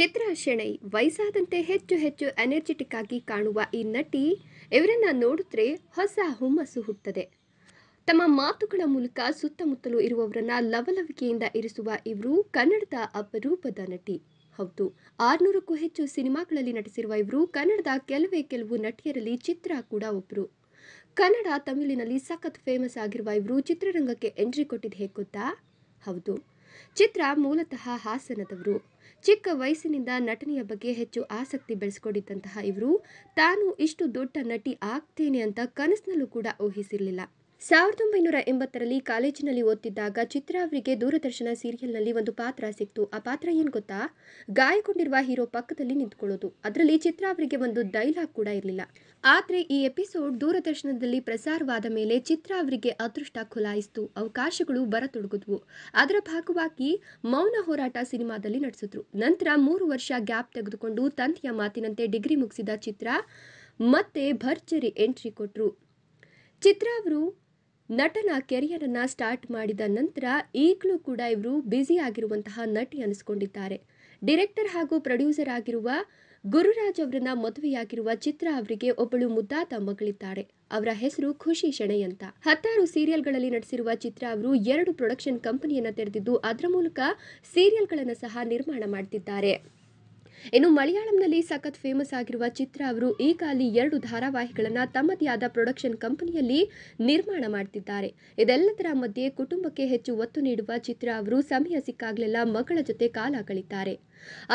ಚಿತ್ರ ಶೆಣೈ ವಯಸ್ಸಾದಂತೆ ಹೆಚ್ಚು ಹೆಚ್ಚು ಎನರ್ಜೆಟಿಕ್ ಆಗಿ ಕಾಣುವ ಈ ನಟಿ ಇವರನ್ನ ನೋಡಿದ್ರೆ ಹೊಸ ಹುಮ್ಮಸ್ಸು ಹುಟ್ಟುತ್ತದೆ ತಮ್ಮ ಮಾತುಗಳ ಮೂಲಕ ಸುತ್ತಮುತ್ತಲು ಇರುವವರನ್ನ ಲವಲವಿಕೆಯಿಂದ ಇರಿಸುವ ಇವರು ಕನ್ನಡದ ಅಪರೂಪದ ನಟಿ ಹೌದು ಆರುನೂರಕ್ಕೂ ಹೆಚ್ಚು ಸಿನಿಮಾಗಳಲ್ಲಿ ನಟಿಸಿರುವ ಇವರು ಕನ್ನಡದ ಕೆಲವೇ ಕೆಲವು ನಟಿಯರಲ್ಲಿ ಚಿತ್ರ ಕೂಡ ಒಬ್ಬರು ಕನ್ನಡ ತಮಿಳಿನಲ್ಲಿ ಸಖತ್ ಫೇಮಸ್ ಆಗಿರುವ ಇವರು ಚಿತ್ರರಂಗಕ್ಕೆ ಎಂಟ್ರಿ ಕೊಟ್ಟಿದ್ದು ಹೇಗೆ ಗೊತ್ತಾ ಹೌದು ಚಿತ್ರ ಮೂಲತಃ ಹಾಸನದವರು ಚಿಕ್ಕ ವಯಸ್ಸಿನಿಂದ ನಟನೆಯ ಬಗ್ಗೆ ಹೆಚ್ಚು ಆಸಕ್ತಿ ಬೆಳೆಸ್ಕೊಂಡಿದ್ದಂತಹ ಇವರು ತಾನು ಇಷ್ಟು ದೊಡ್ಡ ನಟಿ ಆಗ್ತೇನೆ ಅಂತ ಕನಸಿನಲ್ಲೂ ಕೂಡ ಊಹಿಸಿರಲಿಲ್ಲ ಸಾವಿರದ ಒಂಬೈನೂರ ಎಂಬತ್ತರಲ್ಲಿ ಕಾಲೇಜಿನಲ್ಲಿ ಓದ್ತಿದ್ದಾಗ ಚಿತ್ರ ಅವರಿಗೆ ದೂರದರ್ಶನ ಸೀರಿಯಲ್ನಲ್ಲಿ ಒಂದು ಪಾತ್ರ ಸಿಕ್ತು ಆ ಪಾತ್ರ ಏನು ಗೊತ್ತಾ ಗಾಯಗೊಂಡಿರುವ ಹೀರೋ ಪಕ್ಕದಲ್ಲಿ ನಿಂತ್ಕೊಳ್ಳೋದು ಅದರಲ್ಲಿ ಚಿತ್ರ ಅವರಿಗೆ ಒಂದು ಡೈಲಾಗ್ ಕೂಡ ಇರಲಿಲ್ಲ ಆದರೆ ಈ ಎಪಿಸೋಡ್ ದೂರದರ್ಶನದಲ್ಲಿ ಪ್ರಸಾರವಾದ ಮೇಲೆ ಚಿತ್ರ ಅವರಿಗೆ ಅದೃಷ್ಟ ಖುಲಾಯಿಸ್ತು ಅವಕಾಶಗಳು ಬರತೊಡಗಿದ್ವು ಅದರ ಭಾಗವಾಗಿ ಮೌನ ಹೋರಾಟ ಸಿನಿಮಾದಲ್ಲಿ ನಡೆಸಿದ್ರು ನಂತರ ಮೂರು ವರ್ಷ ಗ್ಯಾಪ್ ತೆಗೆದುಕೊಂಡು ತಂತಿಯ ಮಾತಿನಂತೆ ಡಿಗ್ರಿ ಮುಗಿಸಿದ ಚಿತ್ರ ಮತ್ತೆ ಭರ್ಜರಿ ಎಂಟ್ರಿ ಕೊಟ್ಟರು ಚಿತ್ರ ಅವರು ನಟನ ಕೆರಿಯರನ್ನು ಸ್ಟಾರ್ಟ್ ಮಾಡಿದ ನಂತರ ಈಗಲೂ ಕೂಡ ಇವರು ಬ್ಯುಸಿ ಆಗಿರುವಂತಹ ನಟಿ ಅನಿಸ್ಕೊಂಡಿದ್ದಾರೆ ಡಿರೆಕ್ಟರ್ ಹಾಗೂ ಪ್ರೊಡ್ಯೂಸರ್ ಆಗಿರುವ ಗುರುರಾಜ್ ಅವರನ್ನ ಮದುವೆಯಾಗಿರುವ ಚಿತ್ರ ಅವರಿಗೆ ಒಬ್ಬಳು ಮುದ್ದಾದ ಮಗಳಿದ್ದಾರೆ ಅವರ ಹೆಸರು ಖುಷಿ ಶೆಣೆ ಅಂತ ಹತ್ತಾರು ಸೀರಿಯಲ್ಗಳಲ್ಲಿ ನಟಿಸಿರುವ ಚಿತ್ರ ಅವರು ಎರಡು ಪ್ರೊಡಕ್ಷನ್ ಕಂಪನಿಯನ್ನು ತೆರೆದಿದ್ದು ಅದರ ಮೂಲಕ ಸೀರಿಯಲ್ಗಳನ್ನು ಸಹ ನಿರ್ಮಾಣ ಮಾಡ್ತಿದ್ದಾರೆ ಇನ್ನು ಮಲಯಾಳಂನಲ್ಲಿ ಸಖತ್ ಫೇಮಸ್ ಆಗಿರುವ ಚಿತ್ರ ಅವರು ಈ ಅಲ್ಲಿ ಎರಡು ಧಾರಾವಾಹಿಗಳನ್ನು ತಮ್ಮದೇ ಆದ ಪ್ರೊಡಕ್ಷನ್ ಕಂಪನಿಯಲ್ಲಿ ನಿರ್ಮಾಣ ಮಾಡ್ತಿದ್ದಾರೆ ಇದೆಲ್ಲದರ ಮಧ್ಯೆ ಕುಟುಂಬಕ್ಕೆ ಹೆಚ್ಚು ಒತ್ತು ನೀಡುವ ಚಿತ್ರ ಅವರು ಸಮಯ ಸಿಕ್ಕಾಗಲೆಲ್ಲ ಮಗಳ ಜೊತೆ ಕಾಲ ಕಳಿತಾರೆ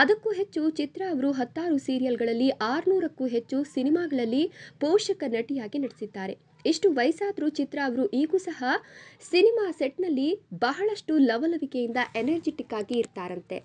ಅದಕ್ಕೂ ಹೆಚ್ಚು ಚಿತ್ರ ಅವರು ಹತ್ತಾರು ಸೀರಿಯಲ್ಗಳಲ್ಲಿ ಆರುನೂರಕ್ಕೂ ಹೆಚ್ಚು ಸಿನಿಮಾಗಳಲ್ಲಿ ಪೋಷಕ ನಟಿಯಾಗಿ ನಟಿಸಿದ್ದಾರೆ ಇಷ್ಟು ವಯಸ್ಸಾದರೂ ಚಿತ್ರ ಅವರು ಈಗೂ ಸಹ ಸಿನಿಮಾ ಸೆಟ್ನಲ್ಲಿ ಬಹಳಷ್ಟು ಲವಲವಿಕೆಯಿಂದ ಎನರ್ಜೆಟಿಕ್ ಆಗಿ ಇರ್ತಾರಂತೆ